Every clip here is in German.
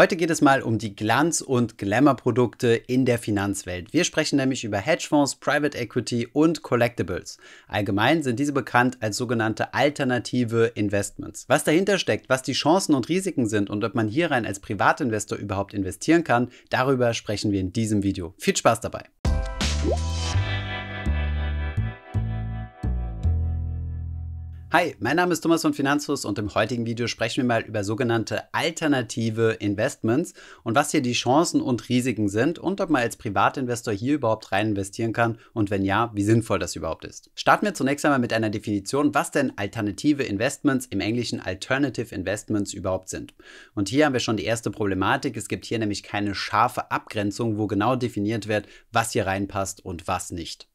Heute geht es mal um die Glanz- und Glamour-Produkte in der Finanzwelt. Wir sprechen nämlich über Hedgefonds, Private Equity und Collectibles. Allgemein sind diese bekannt als sogenannte alternative Investments. Was dahinter steckt, was die Chancen und Risiken sind und ob man hierein als Privatinvestor überhaupt investieren kann, darüber sprechen wir in diesem Video. Viel Spaß dabei! Hi, mein Name ist Thomas von Finanzfluss und im heutigen Video sprechen wir mal über sogenannte alternative Investments und was hier die Chancen und Risiken sind und ob man als Privatinvestor hier überhaupt rein investieren kann und wenn ja, wie sinnvoll das überhaupt ist. Starten wir zunächst einmal mit einer Definition, was denn alternative Investments im Englischen Alternative Investments überhaupt sind. Und hier haben wir schon die erste Problematik. Es gibt hier nämlich keine scharfe Abgrenzung, wo genau definiert wird, was hier reinpasst und was nicht.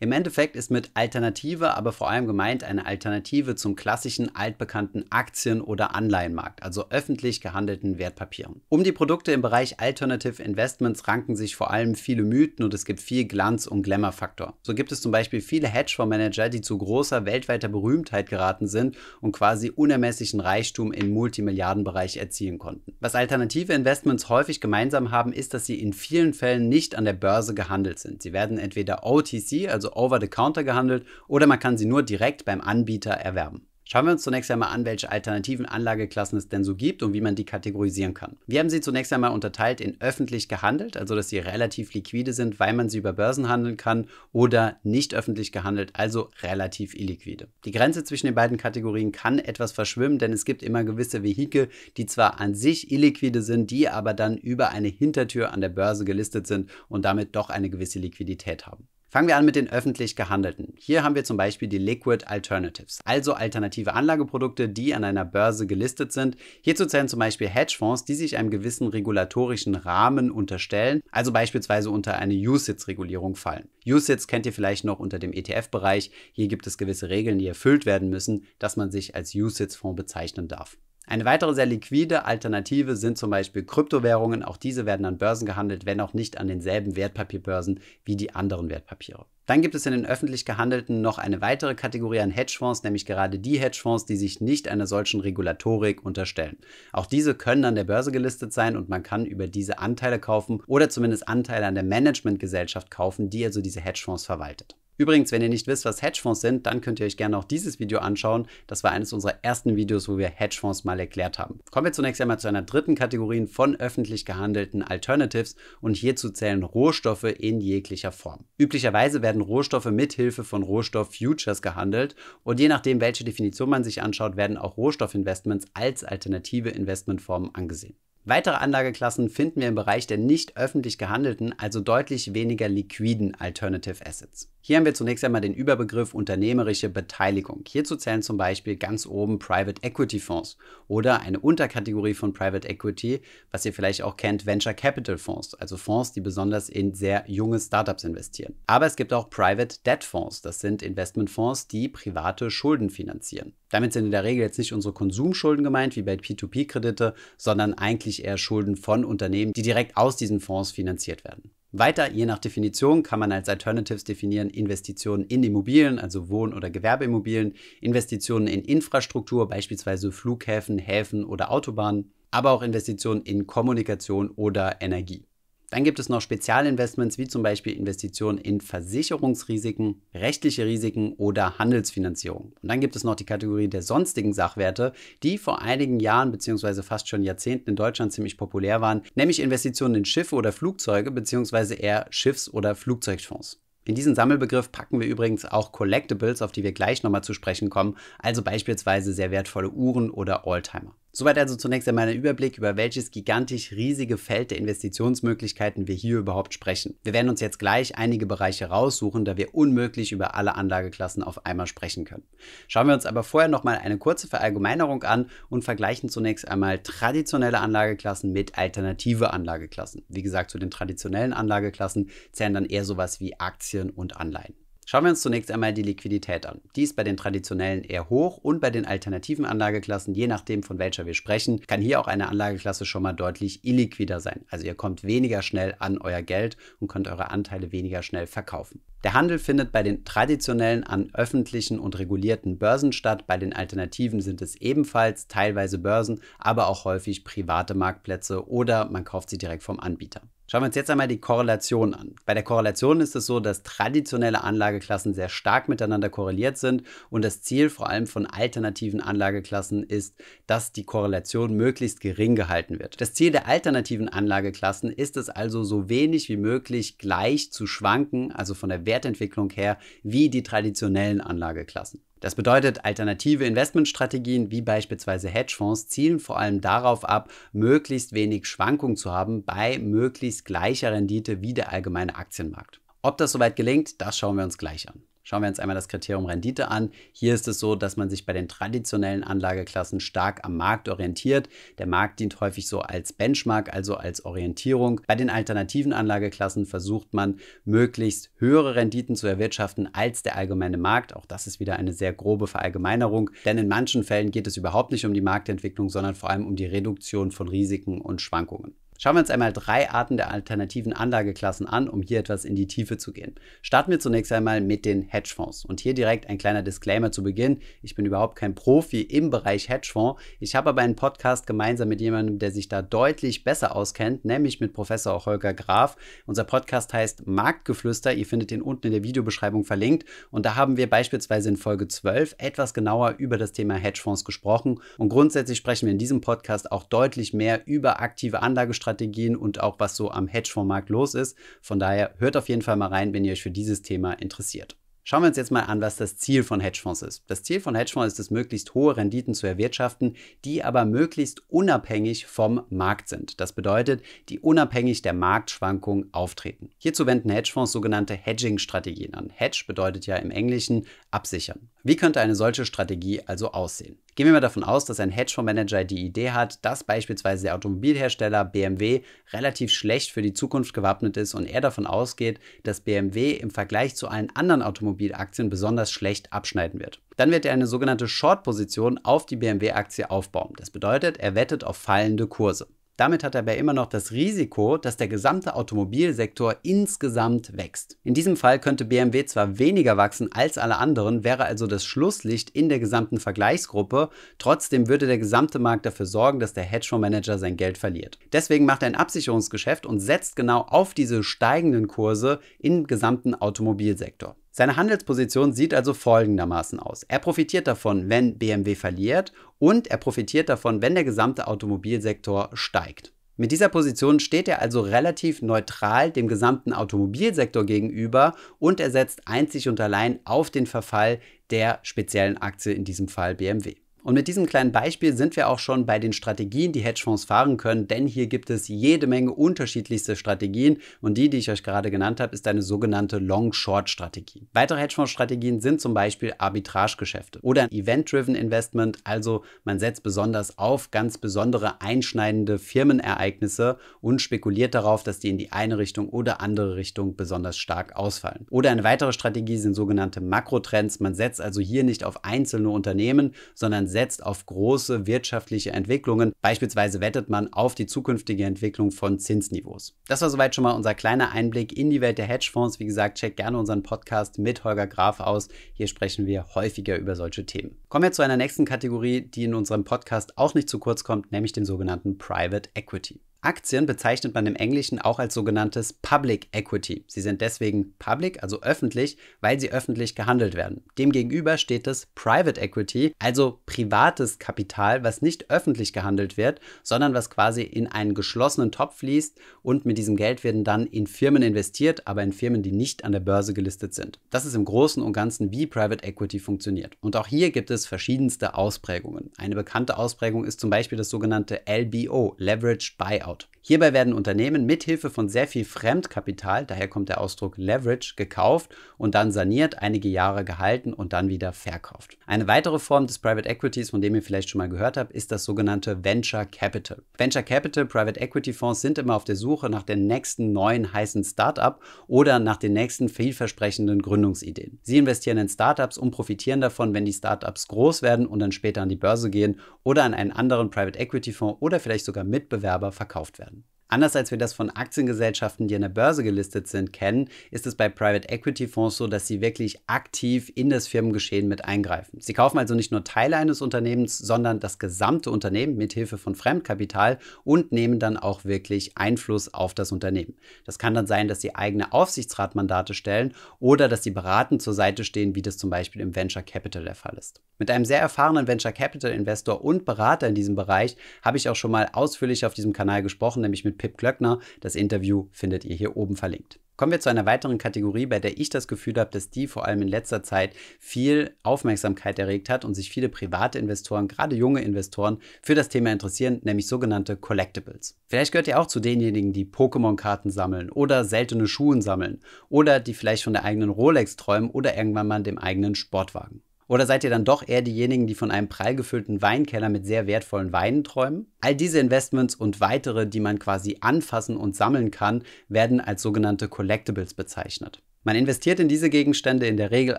Im Endeffekt ist mit Alternative aber vor allem gemeint eine Alternative zum klassischen altbekannten Aktien- oder Anleihenmarkt, also öffentlich gehandelten Wertpapieren. Um die Produkte im Bereich Alternative Investments ranken sich vor allem viele Mythen und es gibt viel Glanz- und Glamour-Faktor. So gibt es zum Beispiel viele Hedgefondsmanager, die zu großer weltweiter Berühmtheit geraten sind und quasi unermesslichen Reichtum im Multimilliardenbereich erzielen konnten. Was alternative Investments häufig gemeinsam haben, ist, dass sie in vielen Fällen nicht an der Börse gehandelt sind. Sie werden entweder OTC, also over the counter gehandelt, oder man kann sie nur direkt beim Anbieter erwerben. Schauen wir uns zunächst einmal an, welche alternativen Anlageklassen es denn so gibt und wie man die kategorisieren kann. Wir haben sie zunächst einmal unterteilt in öffentlich gehandelt, also dass sie relativ liquide sind, weil man sie über Börsen handeln kann, oder nicht öffentlich gehandelt, also relativ illiquide. Die Grenze zwischen den beiden Kategorien kann etwas verschwimmen, denn es gibt immer gewisse Vehikel, die zwar an sich illiquide sind, die aber dann über eine Hintertür an der Börse gelistet sind und damit doch eine gewisse Liquidität haben. Fangen wir an mit den öffentlich gehandelten. Hier haben wir zum Beispiel die Liquid Alternatives, also alternative Anlageprodukte, die an einer Börse gelistet sind. Hierzu zählen zum Beispiel Hedgefonds, die sich einem gewissen regulatorischen Rahmen unterstellen, also beispielsweise unter eine USITS-Regulierung fallen. USITS kennt ihr vielleicht noch unter dem ETF-Bereich. Hier gibt es gewisse Regeln, die erfüllt werden müssen, dass man sich als USITS-Fonds bezeichnen darf. Eine weitere sehr liquide Alternative sind zum Beispiel Kryptowährungen. Auch diese werden an Börsen gehandelt, wenn auch nicht an denselben Wertpapierbörsen wie die anderen Wertpapiere. Dann gibt es in den öffentlich gehandelten noch eine weitere Kategorie an Hedgefonds, nämlich gerade die Hedgefonds, die sich nicht einer solchen Regulatorik unterstellen. Auch diese können an der Börse gelistet sein und man kann über diese Anteile kaufen oder zumindest Anteile an der Managementgesellschaft kaufen, die also diese Hedgefonds verwaltet. Übrigens, wenn ihr nicht wisst, was Hedgefonds sind, dann könnt ihr euch gerne auch dieses Video anschauen. Das war eines unserer ersten Videos, wo wir Hedgefonds mal erklärt haben. Kommen wir zunächst einmal zu einer dritten Kategorie von öffentlich gehandelten Alternatives und hierzu zählen Rohstoffe in jeglicher Form. Üblicherweise werden Rohstoffe mit Hilfe von Rohstofffutures gehandelt und je nachdem, welche Definition man sich anschaut, werden auch Rohstoffinvestments als alternative Investmentformen angesehen. Weitere Anlageklassen finden wir im Bereich der nicht öffentlich gehandelten, also deutlich weniger liquiden Alternative Assets. Hier haben wir zunächst einmal den Überbegriff unternehmerische Beteiligung. Hierzu zählen zum Beispiel ganz oben Private Equity Fonds oder eine Unterkategorie von Private Equity, was ihr vielleicht auch kennt, Venture Capital Fonds, also Fonds, die besonders in sehr junge Startups investieren. Aber es gibt auch Private Debt Fonds, das sind Investmentfonds, die private Schulden finanzieren. Damit sind in der Regel jetzt nicht unsere Konsumschulden gemeint, wie bei P2P-Kredite, sondern eigentlich eher Schulden von Unternehmen, die direkt aus diesen Fonds finanziert werden. Weiter, je nach Definition, kann man als Alternatives definieren Investitionen in Immobilien, also Wohn- oder Gewerbeimmobilien, Investitionen in Infrastruktur, beispielsweise Flughäfen, Häfen oder Autobahnen, aber auch Investitionen in Kommunikation oder Energie. Dann gibt es noch Spezialinvestments wie zum Beispiel Investitionen in Versicherungsrisiken, rechtliche Risiken oder Handelsfinanzierung. Und dann gibt es noch die Kategorie der sonstigen Sachwerte, die vor einigen Jahren bzw. fast schon Jahrzehnten in Deutschland ziemlich populär waren, nämlich Investitionen in Schiffe oder Flugzeuge bzw. eher Schiffs- oder Flugzeugfonds. In diesen Sammelbegriff packen wir übrigens auch Collectibles, auf die wir gleich nochmal zu sprechen kommen, also beispielsweise sehr wertvolle Uhren oder Oldtimer. Soweit also zunächst einmal ein Überblick über welches gigantisch riesige Feld der Investitionsmöglichkeiten wir hier überhaupt sprechen. Wir werden uns jetzt gleich einige Bereiche raussuchen, da wir unmöglich über alle Anlageklassen auf einmal sprechen können. Schauen wir uns aber vorher nochmal eine kurze Verallgemeinerung an und vergleichen zunächst einmal traditionelle Anlageklassen mit alternative Anlageklassen. Wie gesagt, zu den traditionellen Anlageklassen zählen dann eher sowas wie Aktien und Anleihen. Schauen wir uns zunächst einmal die Liquidität an. Die ist bei den traditionellen eher hoch und bei den alternativen Anlageklassen, je nachdem von welcher wir sprechen, kann hier auch eine Anlageklasse schon mal deutlich illiquider sein. Also ihr kommt weniger schnell an euer Geld und könnt eure Anteile weniger schnell verkaufen. Der Handel findet bei den traditionellen an öffentlichen und regulierten Börsen statt. Bei den Alternativen sind es ebenfalls teilweise Börsen, aber auch häufig private Marktplätze oder man kauft sie direkt vom Anbieter. Schauen wir uns jetzt einmal die Korrelation an. Bei der Korrelation ist es so, dass traditionelle Anlageklassen sehr stark miteinander korreliert sind und das Ziel vor allem von alternativen Anlageklassen ist, dass die Korrelation möglichst gering gehalten wird. Das Ziel der alternativen Anlageklassen ist es also, so wenig wie möglich gleich zu schwanken, also von der Wertentwicklung her, wie die traditionellen Anlageklassen. Das bedeutet, alternative Investmentstrategien wie beispielsweise Hedgefonds zielen vor allem darauf ab, möglichst wenig Schwankungen zu haben bei möglichst gleicher Rendite wie der allgemeine Aktienmarkt. Ob das soweit gelingt, das schauen wir uns gleich an. Schauen wir uns einmal das Kriterium Rendite an. Hier ist es so, dass man sich bei den traditionellen Anlageklassen stark am Markt orientiert. Der Markt dient häufig so als Benchmark, also als Orientierung. Bei den alternativen Anlageklassen versucht man, möglichst höhere Renditen zu erwirtschaften als der allgemeine Markt. Auch das ist wieder eine sehr grobe Verallgemeinerung, denn in manchen Fällen geht es überhaupt nicht um die Marktentwicklung, sondern vor allem um die Reduktion von Risiken und Schwankungen. Schauen wir uns einmal drei Arten der alternativen Anlageklassen an, um hier etwas in die Tiefe zu gehen. Starten wir zunächst einmal mit den Hedgefonds. Und hier direkt ein kleiner Disclaimer zu Beginn. Ich bin überhaupt kein Profi im Bereich Hedgefonds. Ich habe aber einen Podcast gemeinsam mit jemandem, der sich da deutlich besser auskennt, nämlich mit Professor Holger Graf. Unser Podcast heißt Marktgeflüster. Ihr findet ihn unten in der Videobeschreibung verlinkt. Und da haben wir beispielsweise in Folge 12 etwas genauer über das Thema Hedgefonds gesprochen. Und grundsätzlich sprechen wir in diesem Podcast auch deutlich mehr über aktive Anlagestrategien Anlagestrategien und auch was so am Hedgefondsmarkt los ist. Von daher hört auf jeden Fall mal rein, wenn ihr euch für dieses Thema interessiert. Schauen wir uns jetzt mal an, was das Ziel von Hedgefonds ist. Das Ziel von Hedgefonds ist es, möglichst hohe Renditen zu erwirtschaften, die aber möglichst unabhängig vom Markt sind. Das bedeutet, die unabhängig der Marktschwankung auftreten. Hierzu wenden Hedgefonds sogenannte Hedging-Strategien an. Hedge bedeutet ja im Englischen absichern. Wie könnte eine solche Strategie also aussehen? Gehen wir mal davon aus, dass ein Hedgefondsmanager die Idee hat, dass beispielsweise der Automobilhersteller BMW relativ schlecht für die Zukunft gewappnet ist und er davon ausgeht, dass BMW im Vergleich zu allen anderen Automobilaktien besonders schlecht abschneiden wird. Dann wird er eine sogenannte Short-Position auf die BMW-Aktie aufbauen. Das bedeutet, er wettet auf fallende Kurse. Damit hat er aber immer noch das Risiko, dass der gesamte Automobilsektor insgesamt wächst. In diesem Fall könnte BMW zwar weniger wachsen als alle anderen, wäre also das Schlusslicht in der gesamten Vergleichsgruppe, trotzdem würde der gesamte Markt dafür sorgen, dass der Hedgefondsmanager sein Geld verliert. Deswegen macht er ein Absicherungsgeschäft und setzt genau auf diese steigenden Kurse im gesamten Automobilsektor. Seine Handelsposition sieht also folgendermaßen aus. Er profitiert davon, wenn BMW verliert und er profitiert davon, wenn der gesamte Automobilsektor steigt. Mit dieser Position steht er also relativ neutral dem gesamten Automobilsektor gegenüber und er setzt einzig und allein auf den Verfall der speziellen Aktie, in diesem Fall BMW. Und mit diesem kleinen Beispiel sind wir auch schon bei den Strategien, die Hedgefonds fahren können, denn hier gibt es jede Menge unterschiedlichste Strategien und die, die ich euch gerade genannt habe, ist eine sogenannte Long-Short-Strategie. Weitere Hedgefonds-Strategien sind zum Beispiel Arbitrage-Geschäfte oder Event-Driven Investment, also man setzt besonders auf ganz besondere einschneidende Firmenereignisse und spekuliert darauf, dass die in die eine Richtung oder andere Richtung besonders stark ausfallen. Oder eine weitere Strategie sind sogenannte Makrotrends. Man setzt also hier nicht auf einzelne Unternehmen, sondern setzt setzt auf große wirtschaftliche Entwicklungen. Beispielsweise wettet man auf die zukünftige Entwicklung von Zinsniveaus. Das war soweit schon mal unser kleiner Einblick in die Welt der Hedgefonds. Wie gesagt, checkt gerne unseren Podcast mit Holger Graf aus. Hier sprechen wir häufiger über solche Themen. Kommen wir zu einer nächsten Kategorie, die in unserem Podcast auch nicht zu kurz kommt, nämlich dem sogenannten Private Equity. Aktien bezeichnet man im Englischen auch als sogenanntes Public Equity. Sie sind deswegen public, also öffentlich, weil sie öffentlich gehandelt werden. Demgegenüber steht das Private Equity, also privates Kapital, was nicht öffentlich gehandelt wird, sondern was quasi in einen geschlossenen Topf fließt und mit diesem Geld werden dann in Firmen investiert, aber in Firmen, die nicht an der Börse gelistet sind. Das ist im Großen und Ganzen, wie Private Equity funktioniert. Und auch hier gibt es verschiedenste Ausprägungen. Eine bekannte Ausprägung ist zum Beispiel das sogenannte LBO, Leveraged Buyout. Buyout. Hierbei werden Unternehmen mithilfe von sehr viel Fremdkapital, daher kommt der Ausdruck Leverage, gekauft und dann saniert, einige Jahre gehalten und dann wieder verkauft. Eine weitere Form des Private Equities, von dem ihr vielleicht schon mal gehört habt, ist das sogenannte Venture Capital. Venture Capital Private Equity Fonds sind immer auf der Suche nach dem nächsten neuen heißen Startup oder nach den nächsten vielversprechenden Gründungsideen. Sie investieren in Startups und profitieren davon, wenn die Startups groß werden und dann später an die Börse gehen oder an einen anderen Private Equity Fonds oder vielleicht sogar Mitbewerber verkaufen gekauft werden. Anders als wir das von Aktiengesellschaften, die an der Börse gelistet sind, kennen, ist es bei Private Equity Fonds so, dass sie wirklich aktiv in das Firmengeschehen mit eingreifen. Sie kaufen also nicht nur Teile eines Unternehmens, sondern das gesamte Unternehmen mit Hilfe von Fremdkapital und nehmen dann auch wirklich Einfluss auf das Unternehmen. Das kann dann sein, dass sie eigene Aufsichtsratmandate stellen oder dass sie beratend zur Seite stehen, wie das zum Beispiel im Venture Capital der Fall ist. Mit einem sehr erfahrenen Venture Capital Investor und Berater in diesem Bereich habe ich auch schon mal ausführlich auf diesem Kanal gesprochen, nämlich mit Pip Glöckner. Das Interview findet ihr hier oben verlinkt. Kommen wir zu einer weiteren Kategorie, bei der ich das Gefühl habe, dass die vor allem in letzter Zeit viel Aufmerksamkeit erregt hat und sich viele private Investoren, gerade junge Investoren, für das Thema interessieren, nämlich sogenannte Collectibles. Vielleicht gehört ihr auch zu denjenigen, die Pokémon-Karten sammeln oder seltene Schuhen sammeln oder die vielleicht von der eigenen Rolex träumen oder irgendwann mal dem eigenen Sportwagen. Oder seid ihr dann doch eher diejenigen, die von einem prall gefüllten Weinkeller mit sehr wertvollen Weinen träumen? All diese Investments und weitere, die man quasi anfassen und sammeln kann, werden als sogenannte Collectibles bezeichnet. Man investiert in diese Gegenstände in der Regel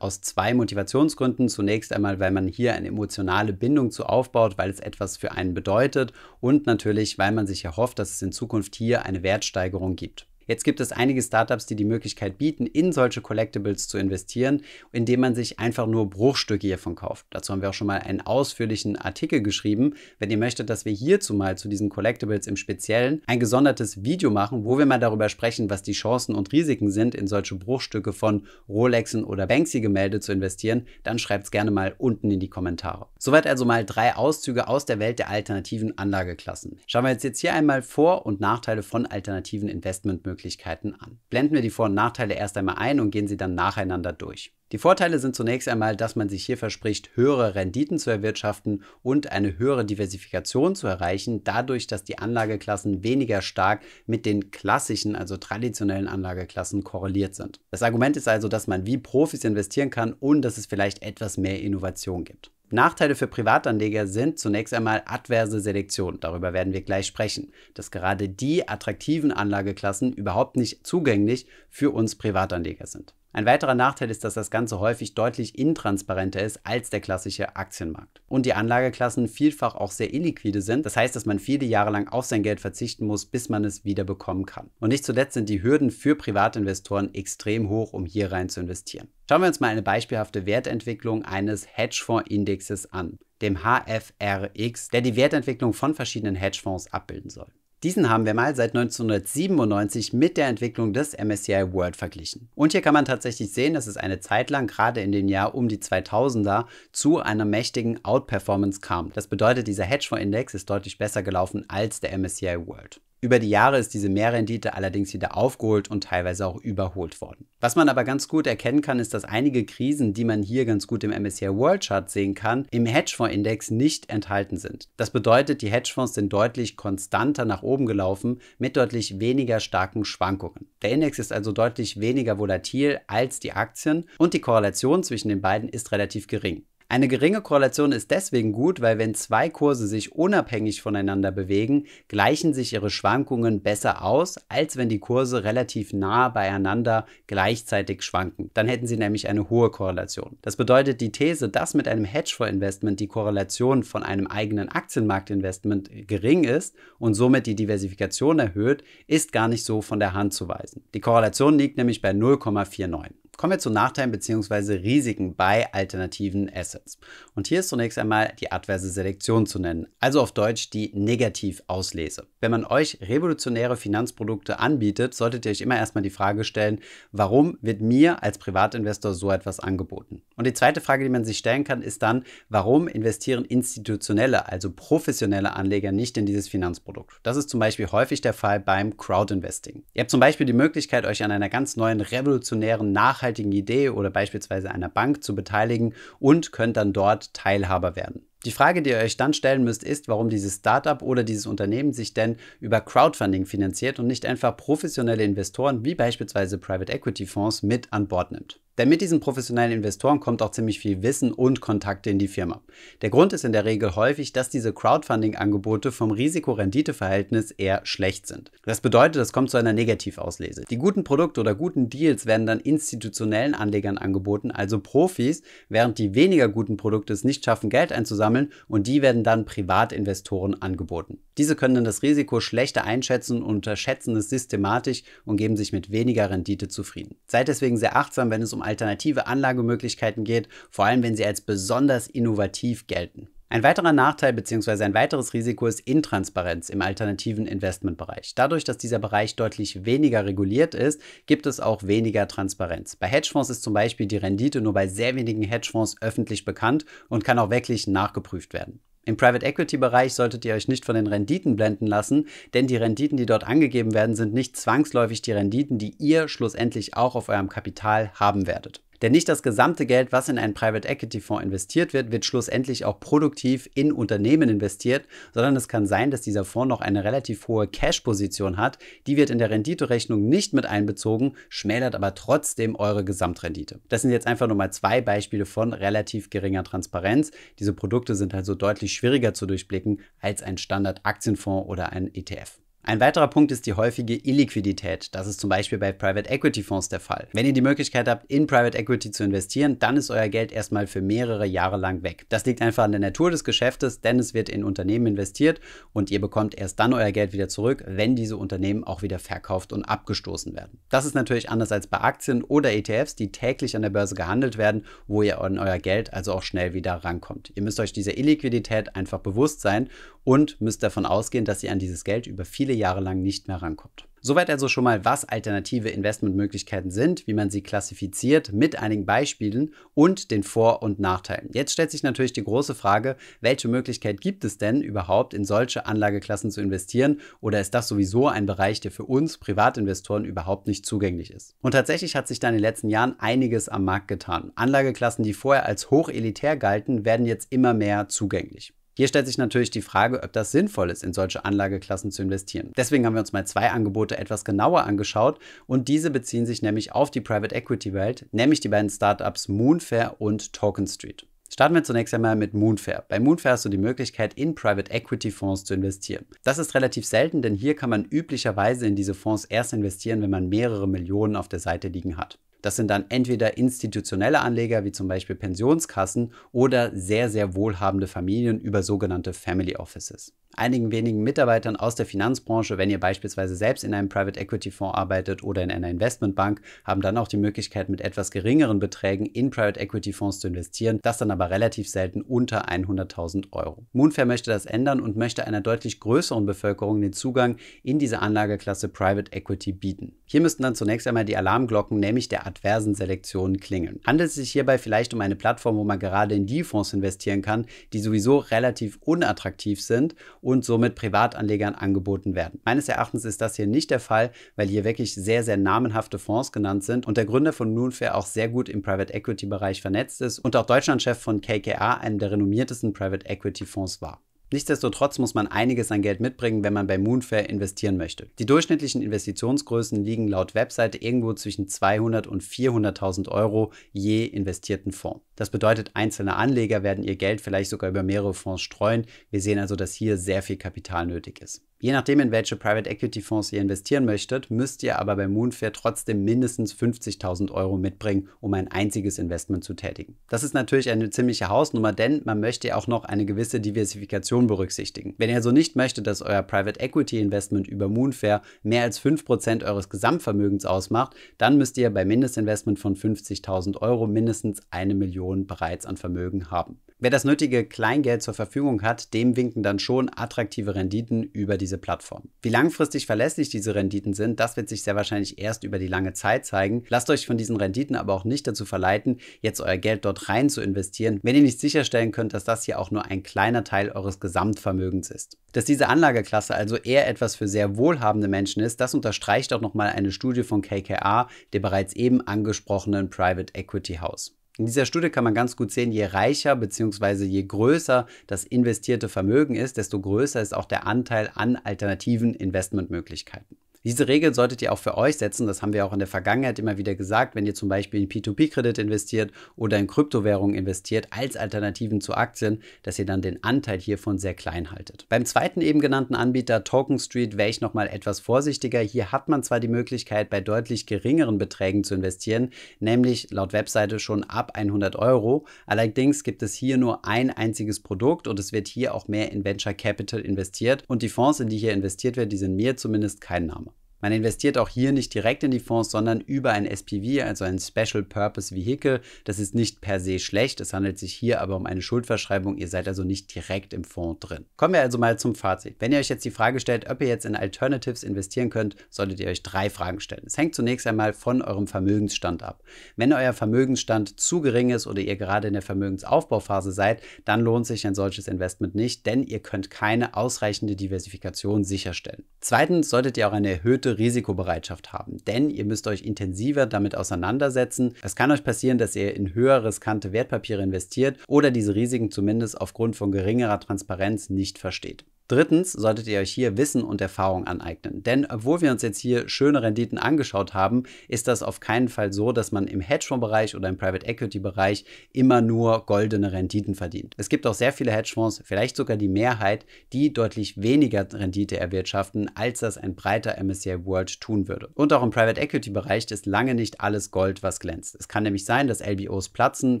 aus zwei Motivationsgründen. Zunächst einmal, weil man hier eine emotionale Bindung zu aufbaut, weil es etwas für einen bedeutet und natürlich, weil man sich erhofft, dass es in Zukunft hier eine Wertsteigerung gibt. Jetzt gibt es einige Startups, die die Möglichkeit bieten, in solche Collectibles zu investieren, indem man sich einfach nur Bruchstücke hiervon kauft. Dazu haben wir auch schon mal einen ausführlichen Artikel geschrieben. Wenn ihr möchtet, dass wir hierzu mal zu diesen Collectibles im Speziellen ein gesondertes Video machen, wo wir mal darüber sprechen, was die Chancen und Risiken sind, in solche Bruchstücke von Rolexen oder Banksy-Gemälde zu investieren, dann schreibt es gerne mal unten in die Kommentare. Soweit also mal drei Auszüge aus der Welt der alternativen Anlageklassen. Schauen wir jetzt hier einmal Vor- und Nachteile von alternativen Investmentmöglichkeiten Möglichkeiten an. Blenden wir die Vor- und Nachteile erst einmal ein und gehen sie dann nacheinander durch. Die Vorteile sind zunächst einmal, dass man sich hier verspricht, höhere Renditen zu erwirtschaften und eine höhere Diversifikation zu erreichen, dadurch, dass die Anlageklassen weniger stark mit den klassischen, also traditionellen Anlageklassen korreliert sind. Das Argument ist also, dass man wie Profis investieren kann und dass es vielleicht etwas mehr Innovation gibt. Nachteile für Privatanleger sind zunächst einmal adverse Selektion, darüber werden wir gleich sprechen, dass gerade die attraktiven Anlageklassen überhaupt nicht zugänglich für uns Privatanleger sind. Ein weiterer Nachteil ist, dass das Ganze häufig deutlich intransparenter ist als der klassische Aktienmarkt. Und die Anlageklassen vielfach auch sehr illiquide sind. Das heißt, dass man viele Jahre lang auf sein Geld verzichten muss, bis man es wieder bekommen kann. Und nicht zuletzt sind die Hürden für Privatinvestoren extrem hoch, um hier rein zu investieren. Schauen wir uns mal eine beispielhafte Wertentwicklung eines Hedgefonds-Indexes an, dem HFRX, der die Wertentwicklung von verschiedenen Hedgefonds abbilden soll. Diesen haben wir mal seit 1997 mit der Entwicklung des MSCI World verglichen. Und hier kann man tatsächlich sehen, dass es eine Zeit lang, gerade in dem Jahr um die 2000er, zu einer mächtigen Outperformance kam. Das bedeutet, dieser Hedgefonds-Index ist deutlich besser gelaufen als der MSCI World. Über die Jahre ist diese Mehrrendite allerdings wieder aufgeholt und teilweise auch überholt worden. Was man aber ganz gut erkennen kann, ist, dass einige Krisen, die man hier ganz gut im MSCI World Chart sehen kann, im Hedgefonds-Index nicht enthalten sind. Das bedeutet, die Hedgefonds sind deutlich konstanter nach oben gelaufen, mit deutlich weniger starken Schwankungen. Der Index ist also deutlich weniger volatil als die Aktien und die Korrelation zwischen den beiden ist relativ gering. Eine geringe Korrelation ist deswegen gut, weil wenn zwei Kurse sich unabhängig voneinander bewegen, gleichen sich ihre Schwankungen besser aus, als wenn die Kurse relativ nah beieinander gleichzeitig schwanken. Dann hätten sie nämlich eine hohe Korrelation. Das bedeutet, die These, dass mit einem Hedgefonds-Investment die Korrelation von einem eigenen Aktienmarktinvestment gering ist und somit die Diversifikation erhöht, ist gar nicht so von der Hand zu weisen. Die Korrelation liegt nämlich bei 0,49. Kommen wir zu Nachteilen bzw. Risiken bei alternativen Assets. Und hier ist zunächst einmal die adverse Selektion zu nennen, also auf Deutsch die Negativauslese. Wenn man euch revolutionäre Finanzprodukte anbietet, solltet ihr euch immer erstmal die Frage stellen, warum wird mir als Privatinvestor so etwas angeboten? Und die zweite Frage, die man sich stellen kann, ist dann, warum investieren institutionelle, also professionelle Anleger nicht in dieses Finanzprodukt? Das ist zum Beispiel häufig der Fall beim Crowdinvesting. Ihr habt zum Beispiel die Möglichkeit, euch an einer ganz neuen revolutionären Nachhaltigkeit nachhaltigen Idee oder beispielsweise einer Bank zu beteiligen und könnt dann dort Teilhaber werden. Die Frage, die ihr euch dann stellen müsst, ist, warum dieses Startup oder dieses Unternehmen sich denn über Crowdfunding finanziert und nicht einfach professionelle Investoren wie beispielsweise Private Equity Fonds mit an Bord nimmt. Denn mit diesen professionellen Investoren kommt auch ziemlich viel Wissen und Kontakte in die Firma. Der Grund ist in der Regel häufig, dass diese Crowdfunding-Angebote vom Risiko-Rendite-Verhältnis eher schlecht sind. Das bedeutet, es kommt zu einer Negativauslese. Die guten Produkte oder guten Deals werden dann institutionellen Anlegern angeboten, also Profis, während die weniger guten Produkte es nicht schaffen, Geld einzusammeln und die werden dann Privatinvestoren angeboten. Diese können dann das Risiko schlechter einschätzen und unterschätzen es systematisch und geben sich mit weniger Rendite zufrieden. Seid deswegen sehr achtsam, wenn es um alternative Anlagemöglichkeiten geht, vor allem wenn sie als besonders innovativ gelten. Ein weiterer Nachteil bzw. ein weiteres Risiko ist Intransparenz im alternativen Investmentbereich. Dadurch, dass dieser Bereich deutlich weniger reguliert ist, gibt es auch weniger Transparenz. Bei Hedgefonds ist zum Beispiel die Rendite nur bei sehr wenigen Hedgefonds öffentlich bekannt und kann auch wirklich nachgeprüft werden. Im Private Equity Bereich solltet ihr euch nicht von den Renditen blenden lassen, denn die Renditen, die dort angegeben werden, sind nicht zwangsläufig die Renditen, die ihr schlussendlich auch auf eurem Kapital haben werdet. Denn nicht das gesamte Geld, was in einen Private Equity Fonds investiert wird, wird schlussendlich auch produktiv in Unternehmen investiert, sondern es kann sein, dass dieser Fonds noch eine relativ hohe Cash-Position hat. Die wird in der Renditerechnung nicht mit einbezogen, schmälert aber trotzdem eure Gesamtrendite. Das sind jetzt einfach nur mal zwei Beispiele von relativ geringer Transparenz. Diese Produkte sind also deutlich schwieriger zu durchblicken als ein Standard-Aktienfonds oder ein ETF. Ein weiterer Punkt ist die häufige Illiquidität. Das ist zum Beispiel bei Private Equity Fonds der Fall. Wenn ihr die Möglichkeit habt, in Private Equity zu investieren, dann ist euer Geld erstmal für mehrere Jahre lang weg. Das liegt einfach an der Natur des Geschäftes, denn es wird in Unternehmen investiert und ihr bekommt erst dann euer Geld wieder zurück, wenn diese Unternehmen auch wieder verkauft und abgestoßen werden. Das ist natürlich anders als bei Aktien oder ETFs, die täglich an der Börse gehandelt werden, wo ihr an euer Geld also auch schnell wieder rankommt. Ihr müsst euch dieser Illiquidität einfach bewusst sein und müsst davon ausgehen, dass ihr an dieses Geld über viele Jahre lang nicht mehr rankommt. Soweit also schon mal, was alternative Investmentmöglichkeiten sind, wie man sie klassifiziert, mit einigen Beispielen und den Vor- und Nachteilen. Jetzt stellt sich natürlich die große Frage, welche Möglichkeit gibt es denn überhaupt, in solche Anlageklassen zu investieren oder ist das sowieso ein Bereich, der für uns Privatinvestoren überhaupt nicht zugänglich ist? Und tatsächlich hat sich da in den letzten Jahren einiges am Markt getan. Anlageklassen, die vorher als hochelitär galten, werden jetzt immer mehr zugänglich. Hier stellt sich natürlich die Frage, ob das sinnvoll ist, in solche Anlageklassen zu investieren. Deswegen haben wir uns mal zwei Angebote etwas genauer angeschaut und diese beziehen sich nämlich auf die Private Equity Welt, nämlich die beiden Startups Moonfair und Token Street. Starten wir zunächst einmal mit Moonfair. Bei Moonfair hast du die Möglichkeit, in Private Equity Fonds zu investieren. Das ist relativ selten, denn hier kann man üblicherweise in diese Fonds erst investieren, wenn man mehrere Millionen auf der Seite liegen hat. Das sind dann entweder institutionelle Anleger wie zum Beispiel Pensionskassen oder sehr, sehr wohlhabende Familien über sogenannte Family Offices einigen wenigen Mitarbeitern aus der Finanzbranche, wenn ihr beispielsweise selbst in einem Private Equity Fonds arbeitet oder in einer Investmentbank, haben dann auch die Möglichkeit, mit etwas geringeren Beträgen in Private Equity Fonds zu investieren, das dann aber relativ selten unter 100.000 Euro. Moonfair möchte das ändern und möchte einer deutlich größeren Bevölkerung den Zugang in diese Anlageklasse Private Equity bieten. Hier müssten dann zunächst einmal die Alarmglocken, nämlich der adversen Selektion, klingeln. Handelt es sich hierbei vielleicht um eine Plattform, wo man gerade in die Fonds investieren kann, die sowieso relativ unattraktiv sind und somit Privatanlegern angeboten werden. Meines Erachtens ist das hier nicht der Fall, weil hier wirklich sehr, sehr namenhafte Fonds genannt sind und der Gründer von Noonfair auch sehr gut im Private Equity Bereich vernetzt ist und auch Deutschlandchef von KKA, einem der renommiertesten Private Equity Fonds war. Nichtsdestotrotz muss man einiges an Geld mitbringen, wenn man bei Moonfair investieren möchte. Die durchschnittlichen Investitionsgrößen liegen laut Webseite irgendwo zwischen 200 und 400.000 Euro je investierten Fonds. Das bedeutet, einzelne Anleger werden ihr Geld vielleicht sogar über mehrere Fonds streuen. Wir sehen also, dass hier sehr viel Kapital nötig ist. Je nachdem, in welche Private Equity Fonds ihr investieren möchtet, müsst ihr aber bei Moonfair trotzdem mindestens 50.000 Euro mitbringen, um ein einziges Investment zu tätigen. Das ist natürlich eine ziemliche Hausnummer, denn man möchte auch noch eine gewisse Diversifikation berücksichtigen. Wenn ihr also nicht möchtet, dass euer Private Equity Investment über Moonfair mehr als 5% eures Gesamtvermögens ausmacht, dann müsst ihr bei Mindestinvestment von 50.000 Euro mindestens eine Million bereits an Vermögen haben. Wer das nötige Kleingeld zur Verfügung hat, dem winken dann schon attraktive Renditen über diese Plattform. Wie langfristig verlässlich diese Renditen sind, das wird sich sehr wahrscheinlich erst über die lange Zeit zeigen. Lasst euch von diesen Renditen aber auch nicht dazu verleiten, jetzt euer Geld dort rein zu investieren, wenn ihr nicht sicherstellen könnt, dass das hier auch nur ein kleiner Teil eures Gesamtvermögens ist. Dass diese Anlageklasse also eher etwas für sehr wohlhabende Menschen ist, das unterstreicht auch nochmal eine Studie von KKR, der bereits eben angesprochenen Private Equity House. In dieser Studie kann man ganz gut sehen, je reicher bzw. je größer das investierte Vermögen ist, desto größer ist auch der Anteil an alternativen Investmentmöglichkeiten. Diese Regel solltet ihr auch für euch setzen. Das haben wir auch in der Vergangenheit immer wieder gesagt. Wenn ihr zum Beispiel in P2P-Kredit investiert oder in Kryptowährungen investiert als Alternativen zu Aktien, dass ihr dann den Anteil hiervon sehr klein haltet. Beim zweiten eben genannten Anbieter Token Street wäre ich nochmal etwas vorsichtiger. Hier hat man zwar die Möglichkeit, bei deutlich geringeren Beträgen zu investieren, nämlich laut Webseite schon ab 100 Euro. Allerdings gibt es hier nur ein einziges Produkt und es wird hier auch mehr in Venture Capital investiert und die Fonds, in die hier investiert wird, die sind mir zumindest kein Name. Man investiert auch hier nicht direkt in die Fonds, sondern über ein SPV, also ein Special Purpose Vehicle. Das ist nicht per se schlecht. Es handelt sich hier aber um eine Schuldverschreibung. Ihr seid also nicht direkt im Fonds drin. Kommen wir also mal zum Fazit. Wenn ihr euch jetzt die Frage stellt, ob ihr jetzt in Alternatives investieren könnt, solltet ihr euch drei Fragen stellen. Es hängt zunächst einmal von eurem Vermögensstand ab. Wenn euer Vermögensstand zu gering ist oder ihr gerade in der Vermögensaufbauphase seid, dann lohnt sich ein solches Investment nicht, denn ihr könnt keine ausreichende Diversifikation sicherstellen. Zweitens solltet ihr auch eine erhöhte Risikobereitschaft haben, denn ihr müsst euch intensiver damit auseinandersetzen. Es kann euch passieren, dass ihr in höher riskante Wertpapiere investiert oder diese Risiken zumindest aufgrund von geringerer Transparenz nicht versteht. Drittens solltet ihr euch hier Wissen und Erfahrung aneignen. Denn obwohl wir uns jetzt hier schöne Renditen angeschaut haben, ist das auf keinen Fall so, dass man im Hedgefonds-Bereich oder im Private Equity-Bereich immer nur goldene Renditen verdient. Es gibt auch sehr viele Hedgefonds, vielleicht sogar die Mehrheit, die deutlich weniger Rendite erwirtschaften, als das ein breiter MSCI World tun würde. Und auch im Private Equity-Bereich ist lange nicht alles Gold, was glänzt. Es kann nämlich sein, dass LBOs platzen,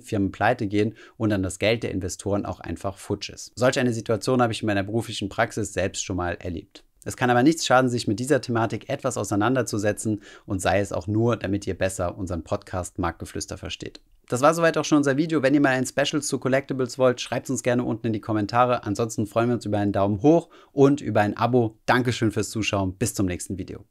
Firmen pleite gehen und dann das Geld der Investoren auch einfach futsch ist. Solch eine Situation habe ich in meiner beruflichen Praxis Praxis selbst schon mal erlebt. Es kann aber nichts schaden, sich mit dieser Thematik etwas auseinanderzusetzen und sei es auch nur, damit ihr besser unseren Podcast Marktgeflüster versteht. Das war soweit auch schon unser Video. Wenn ihr mal ein Special zu Collectibles wollt, schreibt es uns gerne unten in die Kommentare. Ansonsten freuen wir uns über einen Daumen hoch und über ein Abo. Dankeschön fürs Zuschauen. Bis zum nächsten Video.